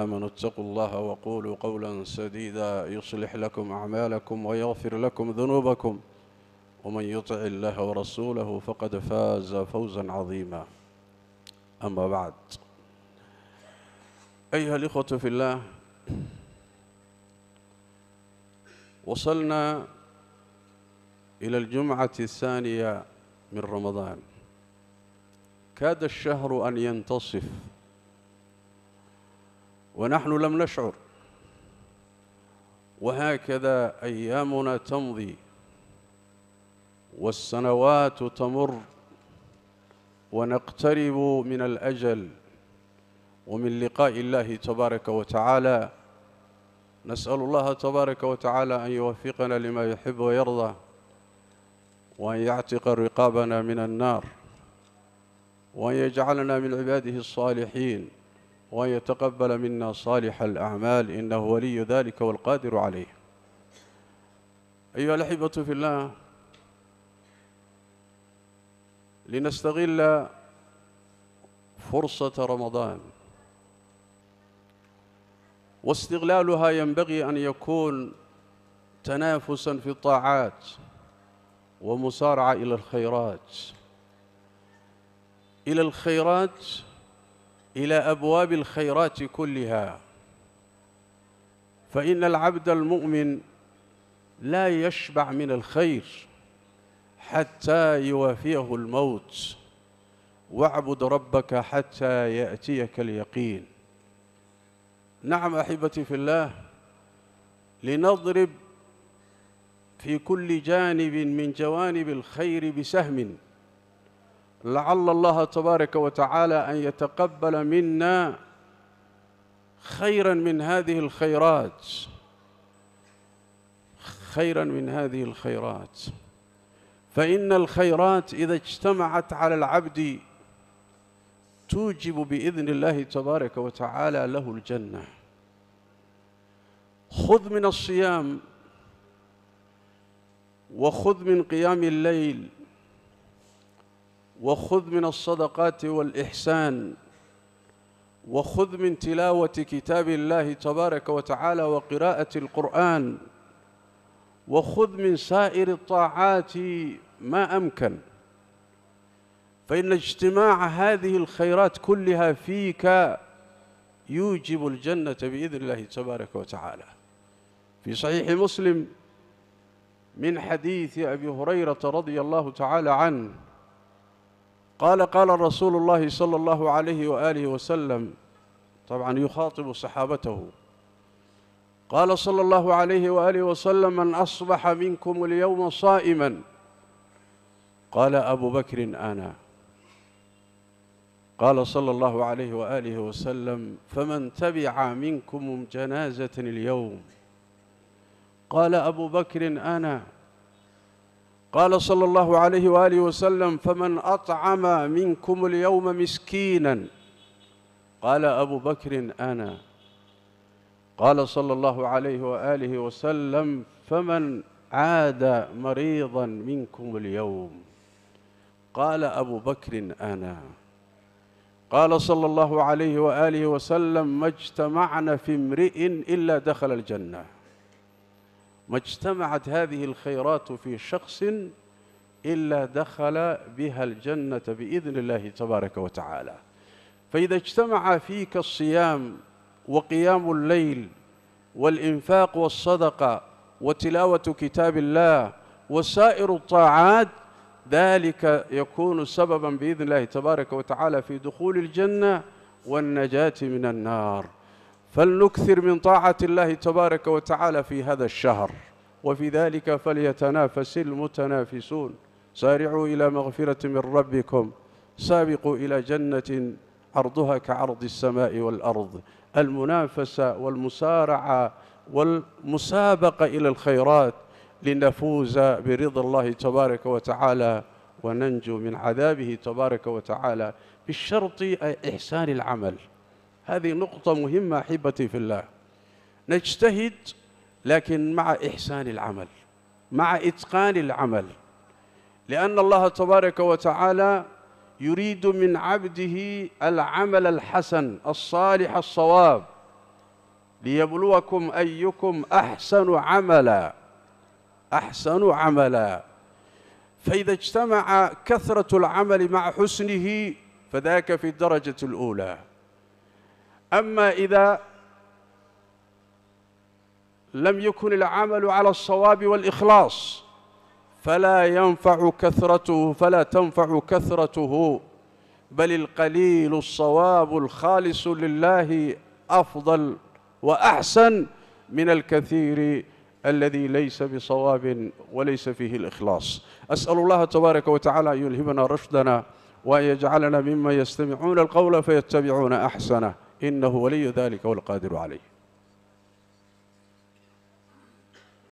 آمنوا اتقوا الله وقولوا قولا سديدا يصلح لكم أعمالكم ويغفر لكم ذنوبكم ومن يطع الله ورسوله فقد فاز فوزا عظيما أما بعد أيها الإخوة في الله وصلنا إلى الجمعة الثانية من رمضان كاد الشهر أن ينتصف ونحن لم نشعر وهكذا أيامنا تمضي والسنوات تمر ونقترب من الأجل ومن لقاء الله تبارك وتعالى نسأل الله تبارك وتعالى أن يوفقنا لما يحب ويرضى وأن يعتق رقابنا من النار وأن يجعلنا من عباده الصالحين وأن يتقبل منا صالح الأعمال إنه ولي ذلك والقادر عليه أيها الأحبة في الله لنستغل فرصة رمضان واستغلالها ينبغي أن يكون تنافسا في الطاعات ومسارعة إلى الخيرات إلى الخيرات إلى أبواب الخيرات كلها فإن العبد المؤمن لا يشبع من الخير حتى يوافيه الموت واعبد ربك حتى يأتيك اليقين نعم أحبتي في الله لنضرب في كل جانب من جوانب الخير بسهم لعل الله تبارك وتعالى أن يتقبل منا خيرا من هذه الخيرات خيرا من هذه الخيرات فإن الخيرات إذا اجتمعت على العبد توجب بإذن الله تبارك وتعالى له الجنة خذ من الصيام وخذ من قيام الليل وخذ من الصدقات والإحسان وخذ من تلاوة كتاب الله تبارك وتعالى وقراءة القرآن وخذ من سائر الطاعات ما أمكن فإن اجتماع هذه الخيرات كلها فيك يوجب الجنة بإذن الله تبارك وتعالى في صحيح مسلم من حديث أبي هريرة رضي الله تعالى عنه قال قال رسول الله صلى الله عليه وآله وسلم طبعا يخاطب صحابته قال صلى الله عليه وآله وسلم من أصبح منكم اليوم صائما قال أبو بكر أنا قال صلى الله عليه وآله وسلم فمن تبع منكم جنازة اليوم قال أبو بكر أنا قال صلى الله عليه واله وسلم فمن اطعم منكم اليوم مسكينا قال ابو بكر انا قال صلى الله عليه واله وسلم فمن عاد مريضا منكم اليوم قال ابو بكر انا قال صلى الله عليه واله وسلم ما اجتمعنا في امرئ الا دخل الجنه ما اجتمعت هذه الخيرات في شخص إلا دخل بها الجنة بإذن الله تبارك وتعالى فإذا اجتمع فيك الصيام وقيام الليل والإنفاق والصدقة وتلاوة كتاب الله وسائر الطاعات ذلك يكون سببا بإذن الله تبارك وتعالى في دخول الجنة والنجاة من النار فلنكثر من طاعة الله تبارك وتعالى في هذا الشهر وفي ذلك فليتنافس المتنافسون سارعوا إلى مغفرة من ربكم سابقوا إلى جنة عرضها كعرض السماء والأرض المنافسة والمسارعة والمسابقة إلى الخيرات لنفوز برضا الله تبارك وتعالى وننجو من عذابه تبارك وتعالى بالشرط إحسان العمل هذه نقطة مهمة أحبتي في الله نجتهد لكن مع إحسان العمل مع إتقان العمل لأن الله تبارك وتعالى يريد من عبده العمل الحسن الصالح الصواب ليبلوكم أيكم أحسن عملا أحسن عملا فإذا اجتمع كثرة العمل مع حسنه فذاك في الدرجة الأولى أما إذا لم يكن العمل على الصواب والإخلاص فلا ينفع كثرته فلا تنفع كثرته بل القليل الصواب الخالص لله أفضل وأحسن من الكثير الذي ليس بصواب وليس فيه الإخلاص أسأل الله تبارك وتعالى أن يلهمنا رشدنا وأن يجعلنا مما يستمعون القول فيتبعون أحسنه إنه ولي ذلك والقادر عليه